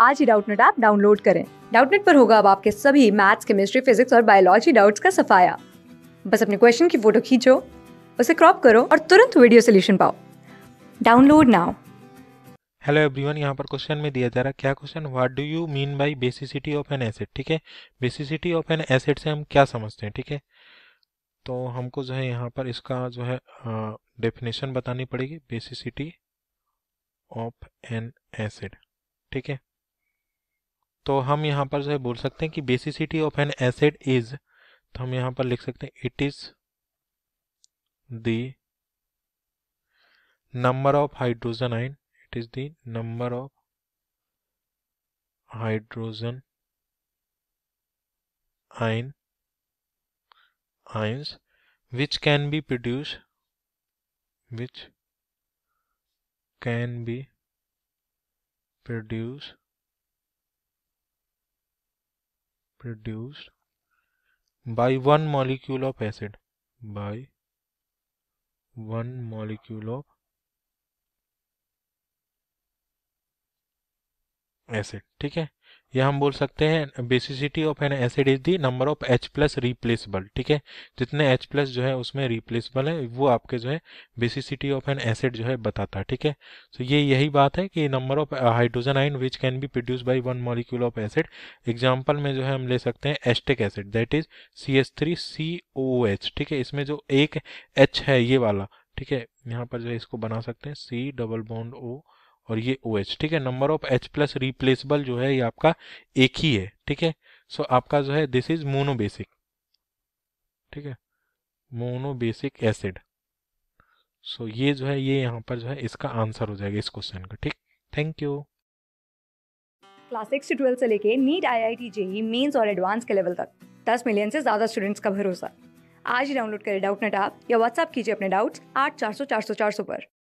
आज ही Doubtnut app download करें डाउटनेट पर होगा अब आपके सभी मैथ्स केमिस्ट्री फिजिक्स और बायोलॉजी डाउट्स का सफाया बस अपने क्वेश्चन की फोटो खींचो उसे क्रॉप करो और तुरंत वीडियो सोल्यूशन पाओ डाउनलोड नाउ हेलो एवरीवन यहाँ पर क्वेश्चन में दिया जा रहा है क्या question what do you mean by basicity of an acid ठीक है बेसिसिटी ऑफ एन एसिड से हम क्या समझते हैं ठीक है तो हमको जो है यहाँ पर इसका जो है डेफिनेशन बतानी पड़ेगी बेसिसिटी ऑफ एन एसिड ठीक है तो हम यहाँ पर जो है बोल सकते हैं कि basicity of an acid is तो हम यहाँ पर लिख सकते हैं it is the number of hydrogen ion it is the number of hydrogen ion ions which can be produce which can be produce produced by one molecule of acid by one molecule of acid ठीक है या हम बोल सकते हैं basicity of an acid is the number of H plus replaceable ठीक है जितने एच प्लस जो है उसमें रिप्लेसबल है वो आपके जो है बेसिसिटी ऑफ एन एसिड जो है बताता है ठीक है तो ये यही बात है कि number of hydrogen ion which can be produce by one molecule of acid example में जो है हम ले सकते हैं acetic acid that is C S ठीक है इसमें जो एक एच है ये वाला ठीक है यहाँ पर जो है इसको बना सकते हैं सी डबल बॉन्ड ओ और ये ओ OH, ठीक है number of H plus replaceable जो है ये आपका एक ही है ठीक है सो आपका जो है दिस इज मोनोबेसिक ठीक है मोनोबेसिक एसिड सो ये जो है ये यहाँ पर जो है इसका आंसर हो जाएगा इस क्वेश्चन का ठीक थैंक यू क्लास सिक्स से ट्वेल्थ से लेके NEET I I T JEE mains और एडवांस के लेवल तक दस मिलियन से ज़्यादा स्टूडेंट्स का भरोसा आज ही डाउनलोड करें डाउट नेट आप या व्हाट्सअप कीजिए अपने डाउट्स आठ चार सौ चार सौ चार सौ पर